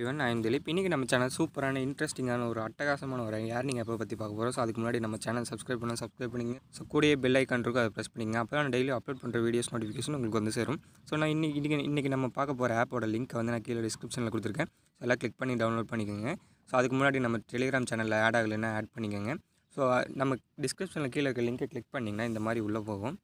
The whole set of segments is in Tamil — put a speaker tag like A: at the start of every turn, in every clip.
A: இவன் நான் திலீப் இன்றைக்கி நம்ம சேனல் சூப்பரான இன்ட்ரெஸ்டிங்கான ஒரு அட்டகாசமான ஒரு யார் நீங்கள் எப்போ பற்றி பார்க்க போகிறோம் ஸோ அதுக்கு முன்னாடி நம்ம சேனல் சப்ஸ்கிரைப் பண்ண சப்ஸ்கிரைப் பண்ணிங்க ஸோ கூடிய பெல் ஐக்கான் இருக்கும் அதை ப்ரெஸ் பண்ணிங்க அப்போ நான் டெய்லி அப்லோட் பண்ணுற வீடியோஸ் நோட்டிஃபிகேஷன் உங்களுக்கு வந்து சேரும் ஸோ நான் இன்றைக்கி இன்றைக்கி இன்றைக்கி நம்ம பார்க்க போகிற ஆப்போட லிங்க் வந்து நான் கீழே டிஸ்கிரிப்ஷனில் கொடுத்துருக்கேன் ஸோ எல்லாம் கிளிக் பண்ணி டவுன்லோட் பண்ணிக்கோங்க ஸோ அதுக்கு முன்னாடி நம்ம டெலிகிராம் சேனலில் ஆட் ஆகலைன்னா ஆட் பண்ணிக்கோங்க ஸோ நம்ம டிஸ்கிரிப்ஷனில் கீழே இருக்க லிங்க்கை கிளிக் பண்ணிங்கன்னா இந்த மாதிரி உள்ளே போகும்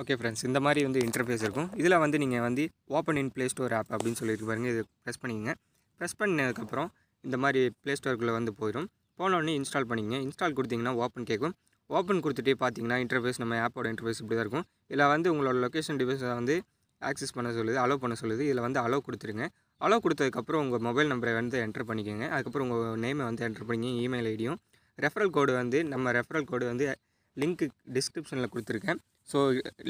A: ஓகே ஃப்ரெண்ட்ஸ் இந்த மாதிரி வந்து இன்டர்ஃபேஸ் இருக்கும் இதில் வந்து நீங்கள் வந்து open in play store app அப்படின்னு சொல்லியிருக்கு பாருங்க இது ப்ரெஸ் பண்ணிங்க ப்ரெஸ் பண்ணதுக்கப்புறம் இந்த மாதிரி ப்ளே ஸ்டோருக்குள்ளே வந்து போயிடும் போனோடனே இன்ஸ்டால் பண்ணிங்க இன்ஸ்டால் கொடுத்தீங்கன்னா ஓப்பன் கேட்கும் ஓப்பன் கொடுத்துட்டே பார்த்தீங்கன்னா இன்டர்ஃபேஸ் நம்ம ஆப்போட இன்டர்ஃபேஸ் இப்படி தான் இருக்கும் இதில் வந்து உங்களோட லொக்கேஷன் டிவைஸை வந்து ஆக்சஸ் பண்ண சொல்லுது அலோவ் பண்ண சொல்லுது இதில் வந்து அலோவ் கொடுத்துருங்க அலோவ் கொடுத்ததுக்கப்புறம் உங்கள் மொபைல் நம்பரை வந்து என்ட்ரு பண்ணிக்கோங்க அதுக்கப்புறம் உங்கள் நேமை வந்து என்ட்ரு பண்ணிக்கோங்க இமெயில் ஐடியும் ரெஃபரல் கோடு வந்து நம்ம ரெஃபரல் கோடு வந்து லிங்க்கு டிஸ்கிரிப்ஷனில் கொடுத்துருக்கேன் ஸோ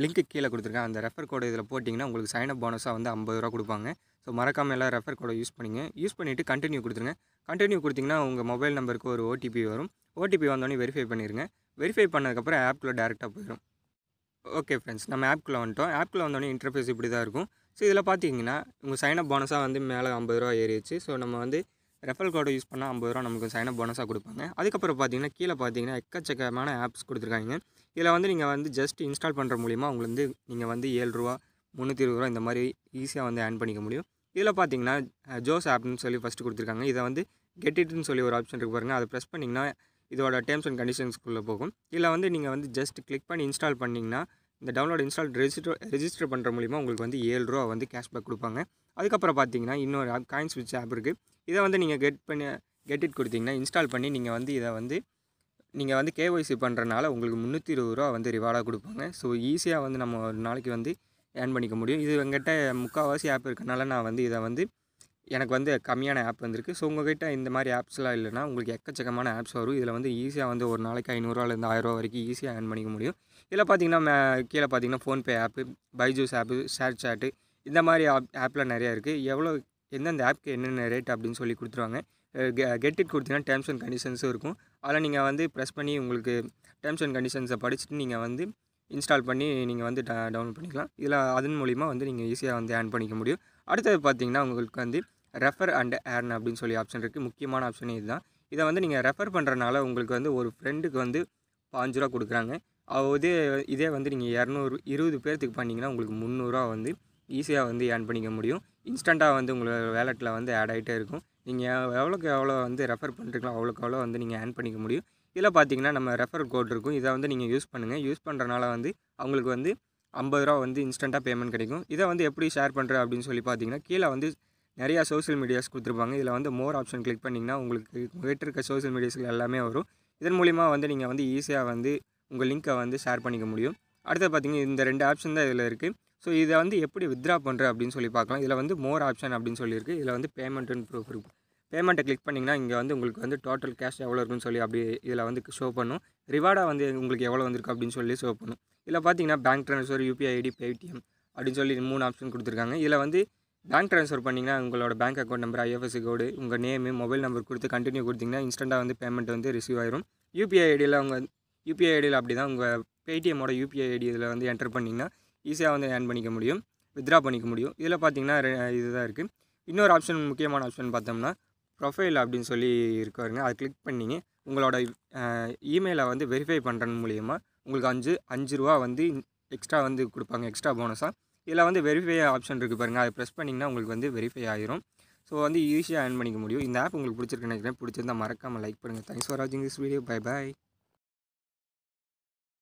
A: லிங்க்கு கீழே கொடுத்துருக்கேன் அந்த ரெஃபர் கோடு இதில் போட்டிங்கன்னா உங்களுக்கு அப் போனஸாக வந்து ஐம்பது ரூபா கொடுப்பாங்க ஸோ மறக்காமல் எல்லாம் ரெஃபர் கோடை யூஸ் பண்ணிங்க யூஸ் பண்ணிவிட்டு கண்டினியூ கொடுத்துருங்க கண்டினியூ கொடுத்திங்கன்னா உங்கள் மொபைல் நம்பருக்கு ஒரு ஓடிபி வரும் ஓடிபி வந்தோடனே வெரிஃபை பண்ணிடுங்க வெரிஃபை பண்ணதுக்கப்புறம் ஆப்பில் டேரெக்டாக போயிடும் ஓகே ஃப்ரெண்ட்ஸ் நம்ம ஆப்குள்ளே வந்துட்டோம் ஆப்குள்ளே வந்தோடனே இன்டர்ஃபேஸ் இப்படி தான் இருக்கும் ஸோ இதில் பார்த்தீங்கன்னா உங்கள் அப் போனஸாக வந்து மேலே ஐம்பது ரூபா ஏறிடுச்சு ஸோ நம்ம வந்து ரெஃபல் கார்டு யூஸ் பண்ணால் ஐம்பது ரூபா நமக்கு சைனப் போனஸாக கொடுப்பாங்க அதுக்கப்புறம் பார்த்தீங்கன்னா கீழே பார்த்தீங்கன்னா எக்கச்சக்கமான ஆப்ஸ் கொடுத்துருக்காங்க இதில் வந்து நீங்கள் வந்து ஜஸ்ட் இன்ஸ்டால் பண்ணுற மூலிமா உங்களுக்கு வந்து நீங்கள் வந்து ஏழு ரூபா முந்நூற்றி இருபது ரூபா இந்த மாதிரி ஈஸியாக வந்து ஏன் பண்ணிக்க முடியும் இதில் பார்த்தீங்கன்னா ஜோஸ் ஆப்னு சொல்லி ஃபஸ்ட்டு கொடுத்துருக்காங்க இதை வந்து கெட் சொல்லி ஒரு ஆப்ஷன் இருக்குது பாருங்கள் அதை ப்ரெஸ் பண்ணிங்கன்னா இதோட டேர்ம்ஸ் அண்ட் கண்டிஷன்ஸ்குள்ளே போகும் இதில் வந்து நீங்கள் வந்து ஜஸ்ட் கிளிக் பண்ணி இன்ஸ்டால் பண்ணிங்கன்னா இந்த டவுன்லோட் இன்ஸ்டால் ரெஜிஸ்டர் ரெஜிஸ்டர் பண்ணுற மூலிமா உங்களுக்கு வந்து ஏழு ரூபா வந்து கேஷ்பேக் கொடுப்பாங்க அதுக்கப்புறம் பார்த்தீங்கன்னா இன்னொரு ஆப் காயின் ஸ்விட்ச் ஆப் இருக்குது இதை வந்து நீங்கள் கெட் பண்ணி கெட் இட் கொடுத்தீங்கன்னா இன்ஸ்டால் பண்ணி நீங்கள் வந்து இதை வந்து நீங்கள் வந்து கேஒய்சி பண்ணுறனால உங்களுக்கு முந்நூற்றி இருபது ரூபா வந்து ரிவார்டாக கொடுப்பாங்க ஸோ ஈஸியாக வந்து நம்ம ஒரு நாளைக்கு வந்து ஏர்ன் பண்ணிக்க முடியும் இது எங்கிட்ட முக்கால்வாசி ஆப் இருக்கனால நான் வந்து இதை வந்து எனக்கு வந்து கம்மியான ஆப் வந்திருக்கு ஸோ கிட்டே இந்த மாதிரி ஆப்ஸ்லாம் இல்லைனா உங்களுக்கு எக்கச்சக்கமான ஆப்ஸ் வரும் இதில் வந்து ஈஸியாக வந்து ஒரு நாளைக்கு ஐநூறுரூவாலேருந்து ஆயிரரூவா வரைக்கும் ஈஸியாக ஏர்ன் பண்ணிக்க முடியும் இதில் பார்த்தீங்கன்னா கீழே பார்த்தீங்கன்னா PhonePe app Byju's app ShareChat இந்த மாதிரி ஆப் ஆப்லாம் நிறையா இருக்குது எவ்வளோ எந்தெந்த ஆப்க்கு என்னென்ன ரேட் அப்படின்னு சொல்லி கொடுத்துருவாங்க கெட் இட் கொடுத்தீங்கன்னா டேர்ம்ஸ் அண்ட் கண்டிஷன்ஸும் இருக்கும் அதில் நீங்கள் வந்து ப்ரெஸ் பண்ணி உங்களுக்கு டேர்ம்ஸ் அண்ட் கண்டிஷன்ஸை படிச்சுட்டு நீங்கள் வந்து இன்ஸ்டால் பண்ணி நீங்கள் வந்து டவுன்லோட் பண்ணிக்கலாம் இதில் அதன் மூலிமா வந்து நீங்கள் ஈஸியாக வந்து ஏன் பண்ணிக்க முடியும் அடுத்தது பார்த்தீங்கன்னா உங்களுக்கு வந்து ரெஃபர் அண்ட் ஏர்ன் அப்படின்னு சொல்லி ஆப்ஷன் இருக்குது முக்கியமான ஆப்ஷனே இதுதான் இதை வந்து நீங்கள் ரெஃபர் பண்ணுறனால உங்களுக்கு வந்து ஒரு ஃப்ரெண்டுக்கு வந்து பாஞ்சு ரூபா கொடுக்குறாங்க அதே இதே வந்து நீங்கள் இரநூறு இருபது பேர்த்துக்கு பண்ணிங்கன்னா உங்களுக்கு முந்நூறுரூவா வந்து ஈஸியாக வந்து ஏர்ன் பண்ணிக்க முடியும் இன்ஸ்டண்ட்டாக வந்து உங்களோட வேலெட்டில் வந்து ஆட் ஆகிட்டே இருக்கும் நீங்கள் எவ்வளோக்கு எவ்வளோ வந்து ரெஃபர் பண்ணுறீங்களோ அவ்வளோக்கு அவ்வளோ வந்து நீங்கள் ஏன் பண்ணிக்க முடியும் இதில் பார்த்தீங்கன்னா நம்ம ரெஃபர் கோட் இருக்கும் இதை வந்து நீங்கள் யூஸ் பண்ணுங்கள் யூஸ் பண்ணுறனால வந்து அவங்களுக்கு வந்து ஐம்பது ரூபா வந்து இன்ஸ்டண்ட்டாக பேமெண்ட் கிடைக்கும் இதை வந்து எப்படி ஷேர் பண்ணுற அப்படின்னு சொல்லி பார்த்தீங்கன்னா கீழே வந்து நிறையா சோஷியல் மீடியாஸ் கொடுத்துருப்பாங்க இதில் வந்து மோர் ஆப்ஷன் கிளிக் பண்ணிங்கன்னா உங்களுக்கு உங்கள்கிட்ட இருக்க சோஷியல் மீடியாஸில் எல்லாமே வரும் இதன் மூலிமா வந்து நீங்கள் வந்து ஈஸியாக வந்து உங்கள் லிங்க்கை வந்து ஷேர் பண்ணிக்க முடியும் அடுத்து பார்த்தீங்கன்னா இந்த ரெண்டு ஆப்ஷன் தான் இதில் இருக்குது ஸோ இதை வந்து எப்படி வித்ரா பண்ணுற அப்படின்னு சொல்லி பார்க்கலாம் இதில் வந்து மோர் ஆப்ஷன் அப்படின்னு சொல்லியிருக்கு இதில் வந்து பேமெண்ட்டுன்னு ப்ரூஃப் இருக்கும் பேமெண்ட்டை கிளிக் பண்ணிங்கன்னா இங்கே வந்து உங்களுக்கு வந்து டோட்டல் கேஷ் எவ்வளோ இருக்குன்னு சொல்லி அப்படி இதில் வந்து ஷோ பண்ணும் ரிவார்டாக வந்து உங்களுக்கு எவ்வளோ வந்திருக்கு அப்படின்னு சொல்லி ஷோ பண்ணும் இதில் பார்த்தீங்கன்னா bank transfer UPI ID Paytm அப்படின்னு சொல்லி மூணு ஆப்ஷன் கொடுத்துருக்காங்க இதில் வந்து பேங்க் ட்ரான்ஸ்ஃபர் பண்ணிங்கன்னா உங்களோட bank account number IFSC code உங்கள் நேமு மொபைல் நம்பர் கொடுத்து கண்டினியூ கொடுத்திங்கன்னா இன்ஸ்டண்ட்டாக வந்து பேமெண்ட் வந்து ரிசீவ் ஆயிரும் யூபிஐ ஐடியில் உங்கள் யூபிஐ ஐடியில் அப்படி தான் உங்கள் பேடிஎம்மோட யூபிஐ ஐடி இதில் வந்து என்டர் பண்ணிங்கன்னா ஈஸியாக வந்து ஏர்ன் பண்ணிக்க முடியும் வித்ரா பண்ணிக்க முடியும் இதில் பார்த்திங்கன்னா தான் இருக்குது இன்னொரு ஆப்ஷன் முக்கியமான ஆப்ஷன் பார்த்தோம்னா ப்ரொஃபைல் அப்படின்னு சொல்லி இருக்காருங்க அதை கிளிக் பண்ணிங்க உங்களோட இமெயிலை வந்து வெரிஃபை பண்ணுறது மூலியமாக உங்களுக்கு அஞ்சு அஞ்சு ரூபா வந்து எக்ஸ்ட்ரா வந்து கொடுப்பாங்க எக்ஸ்ட்ரா போனஸாக இதில் வந்து வெரிஃபை ஆப்ஷன் இருக்குது பாருங்கள் அதை ப்ரெஸ் பண்ணிங்கன்னா உங்களுக்கு வந்து வெரிஃபை ஆயிரும் ஸோ வந்து ஈஸியாக ஏர்ன் பண்ணிக்க முடியும் இந்த ஆப் உங்களுக்கு பிடிச்சிருக்குன்னு நினைக்கிறேன் பிடிச்சிருந்தா மறக்காமல் லைக் பண்ணுங்கள் தேங்க்ஸ் ஃபார் வாட்சிங் திஸ் வீடியோ பை பாய்